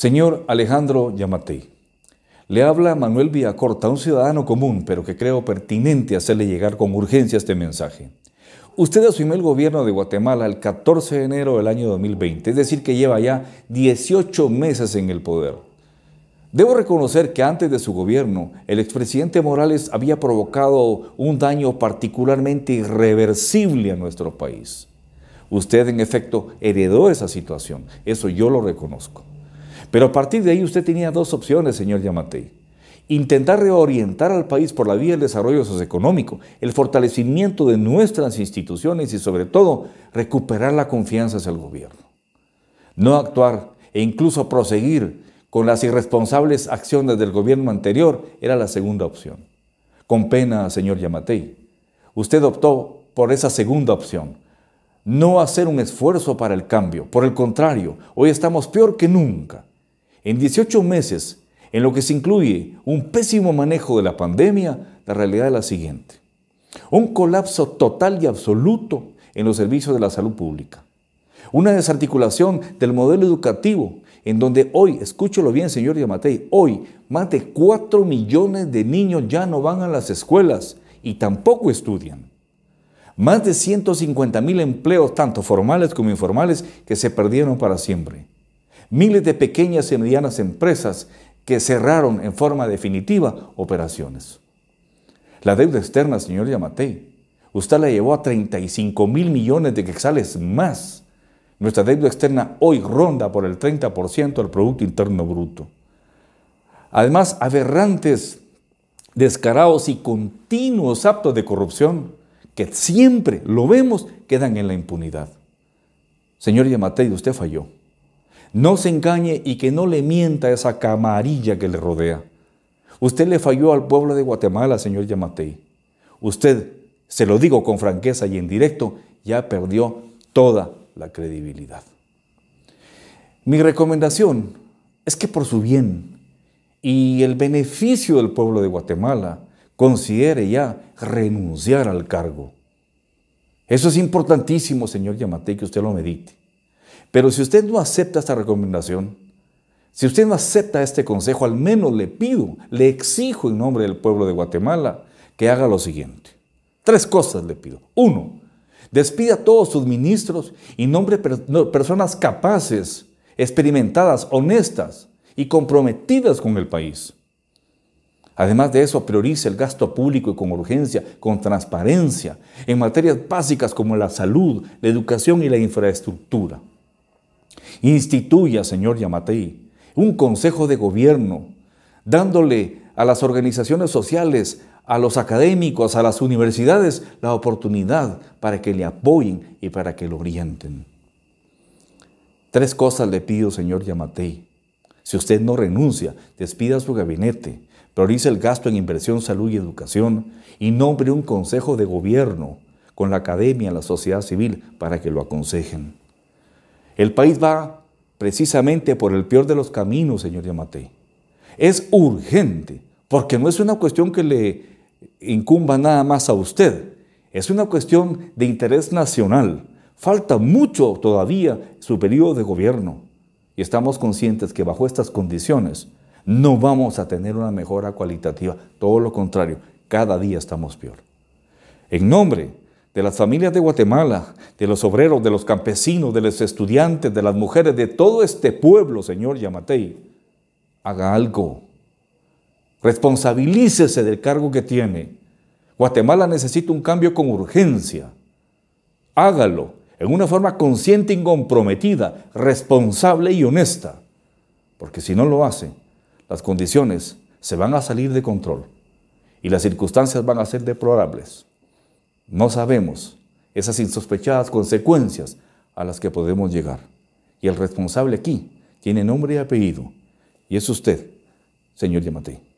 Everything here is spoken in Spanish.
Señor Alejandro Yamatei, le habla Manuel Villacorta, un ciudadano común, pero que creo pertinente hacerle llegar con urgencia este mensaje. Usted asumió el gobierno de Guatemala el 14 de enero del año 2020, es decir, que lleva ya 18 meses en el poder. Debo reconocer que antes de su gobierno, el expresidente Morales había provocado un daño particularmente irreversible a nuestro país. Usted, en efecto, heredó esa situación, eso yo lo reconozco. Pero a partir de ahí usted tenía dos opciones, señor Yamatei. Intentar reorientar al país por la vía del desarrollo socioeconómico, el fortalecimiento de nuestras instituciones y sobre todo recuperar la confianza hacia el gobierno. No actuar e incluso proseguir con las irresponsables acciones del gobierno anterior era la segunda opción. Con pena, señor Yamatei, usted optó por esa segunda opción, no hacer un esfuerzo para el cambio. Por el contrario, hoy estamos peor que nunca. En 18 meses, en lo que se incluye un pésimo manejo de la pandemia, la realidad es la siguiente. Un colapso total y absoluto en los servicios de la salud pública. Una desarticulación del modelo educativo, en donde hoy, escúchelo bien señor Yamatei, hoy más de 4 millones de niños ya no van a las escuelas y tampoco estudian. Más de 150 mil empleos, tanto formales como informales, que se perdieron para siempre miles de pequeñas y medianas empresas que cerraron en forma definitiva operaciones. La deuda externa, señor Yamatei, usted la llevó a 35 mil millones de quexales más. Nuestra deuda externa hoy ronda por el 30% del Producto Interno Bruto. Además, aberrantes, descarados y continuos actos de corrupción que siempre lo vemos quedan en la impunidad. Señor Yamatei, usted falló. No se engañe y que no le mienta esa camarilla que le rodea. Usted le falló al pueblo de Guatemala, señor Yamatei. Usted, se lo digo con franqueza y en directo, ya perdió toda la credibilidad. Mi recomendación es que por su bien y el beneficio del pueblo de Guatemala, considere ya renunciar al cargo. Eso es importantísimo, señor Yamatei, que usted lo medite. Pero si usted no acepta esta recomendación, si usted no acepta este consejo, al menos le pido, le exijo en nombre del pueblo de Guatemala que haga lo siguiente. Tres cosas le pido. Uno, despida a todos sus ministros y nombre personas capaces, experimentadas, honestas y comprometidas con el país. Además de eso, priorice el gasto público y con urgencia, con transparencia, en materias básicas como la salud, la educación y la infraestructura. Instituya, señor Yamatei, un consejo de gobierno, dándole a las organizaciones sociales, a los académicos, a las universidades, la oportunidad para que le apoyen y para que lo orienten. Tres cosas le pido, señor Yamatei. Si usted no renuncia, despida a su gabinete, priorice el gasto en inversión, salud y educación y nombre un consejo de gobierno con la academia, y la sociedad civil, para que lo aconsejen. El país va precisamente por el peor de los caminos, señor Yamatei. Es urgente, porque no es una cuestión que le incumba nada más a usted, es una cuestión de interés nacional. Falta mucho todavía su periodo de gobierno y estamos conscientes que bajo estas condiciones no vamos a tener una mejora cualitativa, todo lo contrario, cada día estamos peor. En nombre de las familias de Guatemala, de los obreros, de los campesinos, de los estudiantes, de las mujeres, de todo este pueblo, Señor Yamatei. Haga algo. Responsabilícese del cargo que tiene. Guatemala necesita un cambio con urgencia. Hágalo en una forma consciente y comprometida, responsable y honesta. Porque si no lo hace, las condiciones se van a salir de control y las circunstancias van a ser deplorables. No sabemos esas insospechadas consecuencias a las que podemos llegar. Y el responsable aquí tiene nombre y apellido, y es usted, señor Yamatei.